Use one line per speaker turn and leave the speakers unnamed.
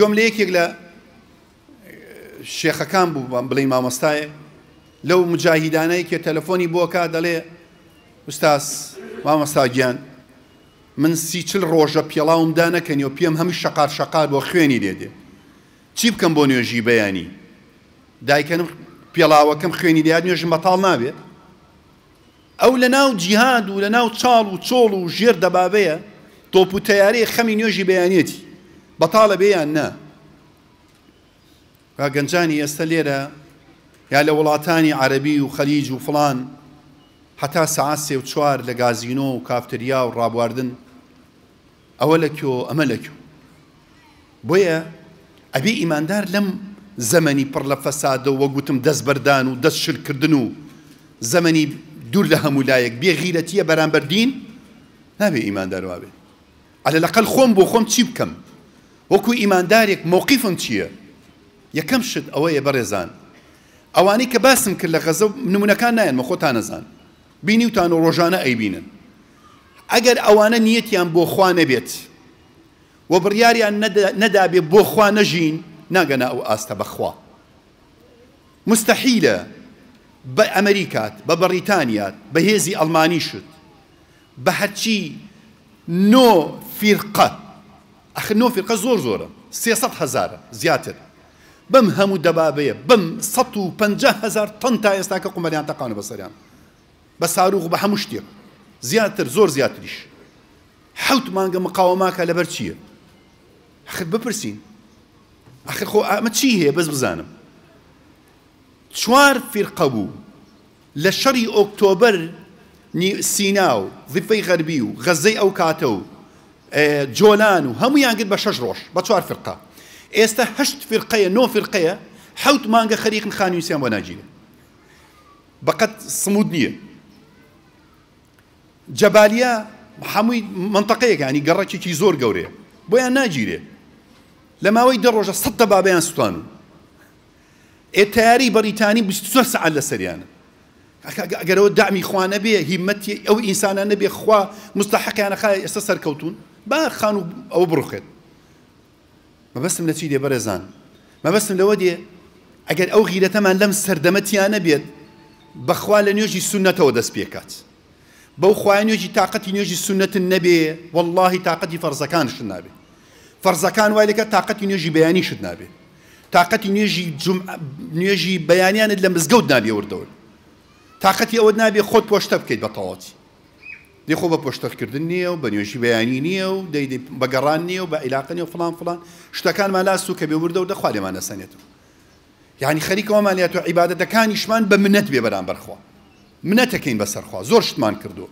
گوێم لە یەکێک لە شێخەکان بوو بڵێ مامۆستایە لەو مجاهیدانەی کە تەلەفۆنی بۆکە دەڵێ ئوستاس مامەستاگیان من سی چل ڕۆژە پێڵاوم دانەکەنی و پێم هەمی شقار شقار بۆ خوێنی دێدێ چی بکەم بۆ نوێژی بەیانی دایکەم پێڵاوەکەم خوێنی دیاد نوێژ مەتاڵ نابێت ئەو لە ناو جیهاد و لە ناو چاڵ و چۆڵ و ژێر دەبابەیە تۆپ و تیارەیە خەمی نوێژی بەیانێتی بطالة بێیان نا گەنجانی ئێستا لێرە يا لە وڵاتانی عەربی و خەلیج و فلان هەتا سعات سێ و چوار لە گازینۆ و کافتریا و ڕابواردن ئەوە لەکیۆ ئەمە لەکیۆ بۆیە ئەبێ ئیماندار لەم زەمەنی پڕ لە فەسادە وە گوتم دەستبەردان و دەست شرکردن و زەمەنی دوور لە هەموو لایەک بێ غیرەتیە بەرامبەردین وكو ئیماندارێک مووقیفم چییە یەکەم شت ئەوەیە بەڕێزان ئەوانەی کە باسم کرد لە غەزە نمونونەکان نایەن مە خۆتان نەزان بینیوتان و ڕۆژانە ئەیبینن ئەگەر ئەوانە نیەتیان بۆ خوا نەبێت و بڕیاریان نەدابێ بۆ خوا نەژین ناگەنا ئەو ئاستە بەخوا مستحیلە بە ئەمریکات بە بەریتانیات بە هێزی ئەلمانی شت بە هەرچی نۆ فیرقەت اخي نوفي قزور زوره سياسات هزار زياتر بم هەموو دەبابەیە بم سطو بنجا هزار تەن تا ئێستا کە قومەلیان تەقانە بس اروغ بحمشتي زياتر زور زياتريش حوت مانجا مقاومه على چییە اخي ببرسين اخي خۆ ئەمە چی هەیە بەس بزانم چوار فرقە بوو لە شەڕی ئۆکتۆبەر سینا و ظیفەی غەربی و آه، جولانو هم يانجد يعني بشش روش بتصور فرقة استهشت هشت فرقة نو فرقة حوت مانجا خريق خان يسام وناجيل بقت صمودنية جباليا حموي منطقة يعني قرتشي كي زور جوري بويا ناجيري لما ويد الرجاء صد بابين سلطانو إتاري بريتاني بستوسع على سريان أجروا دعمي إخوانه به همتي أو انسان به إخوة مستحق انا يعني خا استسر كوتون با خان و ئەو بڕوخێت مەبەستم لە چی دێ بەرەزان مەبەستم لەوە دێ ئەگەر ئەو غیرەتەمان لەم سەردەمەتیانە بێت بەخوا لە نوێژی سونەتەوە دەست پێکات بەو خوای نوێژی تااقەتی نوێژی سونەتن نەبێ واللهی تااقەتی فەرزەکان شت نابێ فەرزەکان وای لەکە تااقەتی نوێژی بەیانی شت نابێ تااقەتی نوێژی نوێژی بەیانیانت لە مزگەوت نابێ وردەول تااقەتی ئەوە نابێ خۆت پۆشتە بکەیت بە تەواتی دیخۆ بە پۆشتەکردن نییە و بە نوێژی بەیانی نییە و بەگەڕان نییە و بە عیلاقنی و فلان فلان شتەکانمان لاست و کە بێوردە و دەخوالێمانە سەنێت و یعنی خەریکەوەمانیات و عیباەتەکانیشمان بە منەت بێ بەرامبەرخوا منەتەکەین بەسەرخوا زۆر شتمان کردو.